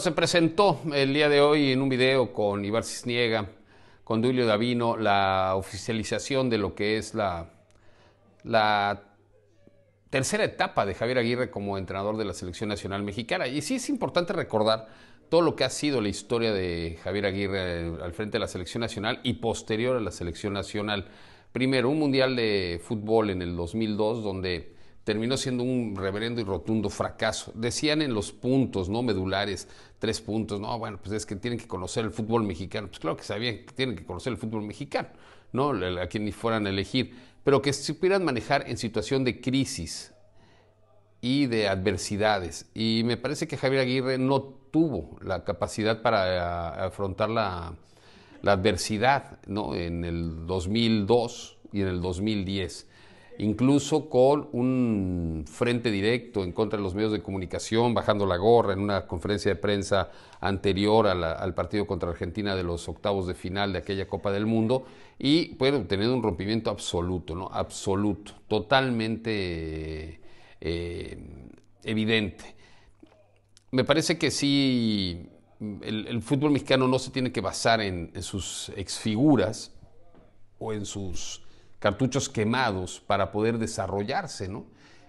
se presentó el día de hoy en un video con Ibar Cisniega, con Julio Davino, la oficialización de lo que es la, la tercera etapa de Javier Aguirre como entrenador de la Selección Nacional Mexicana. Y sí es importante recordar todo lo que ha sido la historia de Javier Aguirre eh, al frente de la Selección Nacional y posterior a la Selección Nacional. Primero, un Mundial de Fútbol en el 2002, donde terminó siendo un reverendo y rotundo fracaso. Decían en los puntos, ¿no? Medulares, tres puntos, no, bueno, pues es que tienen que conocer el fútbol mexicano. Pues claro que sabían que tienen que conocer el fútbol mexicano, ¿no? A quien ni fueran a elegir, pero que se supieran manejar en situación de crisis y de adversidades. Y me parece que Javier Aguirre no tuvo la capacidad para eh, afrontar la, adversidad, ¿no? En el 2002 y en el 2010 incluso con un frente directo en contra de los medios de comunicación, bajando la gorra en una conferencia de prensa anterior al partido contra Argentina de los octavos de final de aquella Copa del Mundo, y bueno, teniendo un rompimiento absoluto, ¿no? Absoluto, totalmente eh, evidente. Me parece que sí, el, fútbol mexicano no se tiene que basar en, en sus exfiguras o en sus cartuchos quemados para poder desarrollarse, ¿no?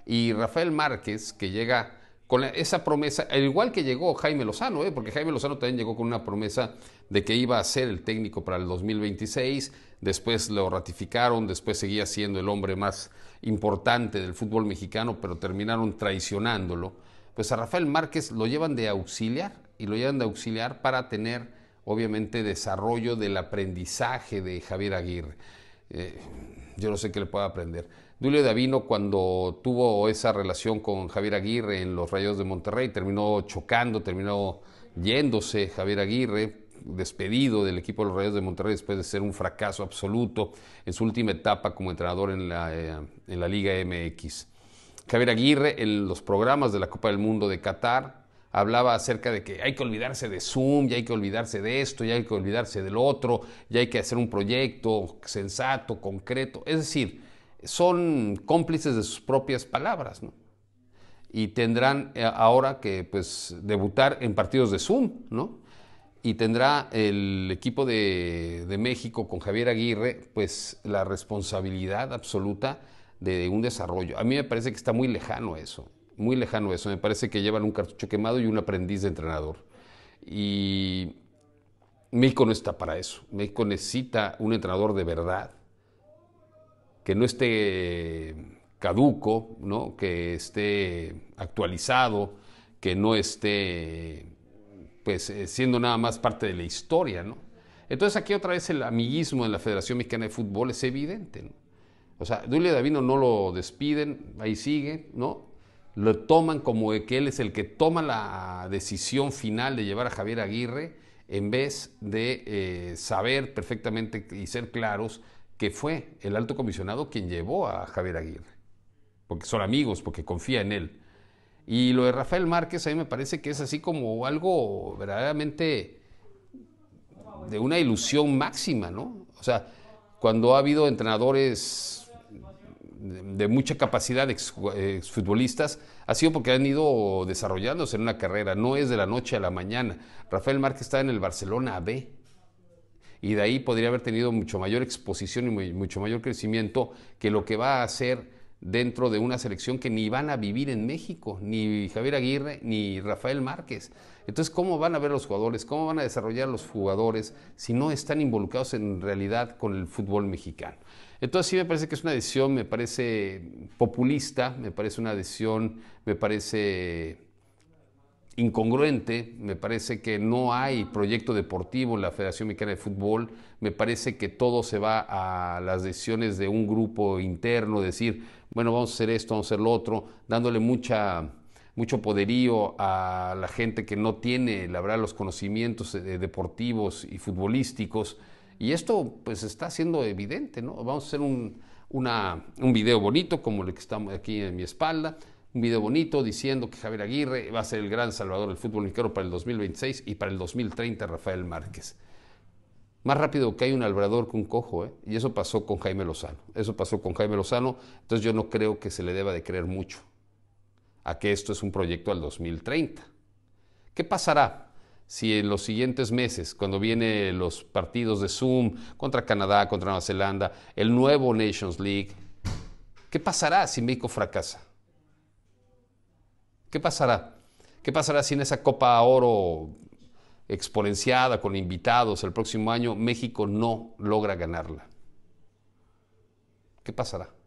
Y Rafael Márquez, que llega con esa promesa, al igual que llegó Jaime Lozano, ¿eh? porque Jaime Lozano también llegó con una promesa de que iba a ser el técnico para el 2026, después lo ratificaron, después seguía siendo el hombre más importante del fútbol mexicano, pero terminaron traicionándolo. Pues a Rafael Márquez lo llevan de auxiliar y lo llevan de auxiliar para tener, obviamente, desarrollo del aprendizaje de Javier Aguirre. Eh, yo no sé qué le pueda aprender. Julio Davino, cuando tuvo esa relación con Javier Aguirre en los Rayos de Monterrey, terminó chocando, terminó yéndose Javier Aguirre, despedido del equipo de los Rayos de Monterrey después de ser un fracaso absoluto en su última etapa como entrenador en la, eh, en la Liga MX. Javier Aguirre en los programas de la Copa del Mundo de Qatar hablaba acerca de que hay que olvidarse de Zoom, y hay que olvidarse de esto, y hay que olvidarse del otro, ya hay que hacer un proyecto sensato, concreto. Es decir, son cómplices de sus propias palabras, ¿no? Y tendrán eh, ahora que pues, debutar en partidos de Zoom, ¿no? Y tendrá el equipo de, de México con Javier Aguirre, pues la responsabilidad absoluta de un desarrollo. A mí me parece que está muy lejano eso muy lejano eso. Me parece que llevan un cartucho quemado y un aprendiz de entrenador. Y México no está para eso. México necesita un entrenador de verdad, que no esté caduco, ¿no? que esté actualizado, que no esté pues eh, siendo nada más parte de la historia, ¿no? Entonces aquí otra vez el amiguismo en la Federación Mexicana de Fútbol es evidente, O sea, y Davino no lo despiden, ahí sigue, ¿no? lo toman como que él es el que toma la decisión final de llevar a Javier Aguirre, en vez de eh, saber perfectamente y ser claros que fue el alto comisionado quien llevó a Javier Aguirre, porque son amigos, porque confía en él. Y lo de Rafael Márquez a mí me parece que es así como algo verdaderamente de una ilusión máxima, ¿no? O sea, cuando ha habido entrenadores de mucha capacidad de ha sido porque han ido desarrollándose en una carrera, no es de la noche a la mañana. Rafael Márquez está en el Barcelona B y de ahí podría haber tenido mucho mayor exposición y mucho mayor crecimiento que lo que va a hacer dentro de una selección que ni van a vivir en México, ni Javier Aguirre, ni Rafael Márquez. Entonces, ¿cómo van a ver los jugadores? ¿Cómo van a desarrollar los jugadores si no están involucrados en realidad con el fútbol mexicano? Entonces, sí me parece que es una decisión, me parece populista, me parece una decisión, me parece incongruente, me parece que no hay proyecto deportivo en la Federación Mexicana de Fútbol, me parece que todo se va a las decisiones de un grupo interno, decir, bueno, vamos a hacer esto, vamos a hacer lo otro, dándole mucho poderío a la gente que no tiene, la verdad, los conocimientos eh, deportivos y futbolísticos. Y esto pues está siendo evidente, ¿no? Vamos a hacer un, video bonito como el que estamos aquí en mi espalda, un video bonito diciendo que Javier Aguirre va a ser el gran salvador del fútbol mexicano para el 2026 y para el 2030 Rafael Márquez. Más rápido que hay un albrador que un cojo, ¿eh? y eso pasó con Jaime Lozano. Eso pasó con Jaime Lozano, entonces yo no creo que se le deba de creer mucho a que esto es un proyecto al 2030. ¿Qué pasará? si en los siguientes meses, cuando vienen los partidos de Zoom contra Canadá, contra Nueva Zelanda, el nuevo Nations League, ¿qué pasará si México fracasa? ¿Qué pasará? ¿Qué pasará si en esa Copa Oro exponenciada con invitados el próximo año México no logra ganarla? ¿Qué pasará?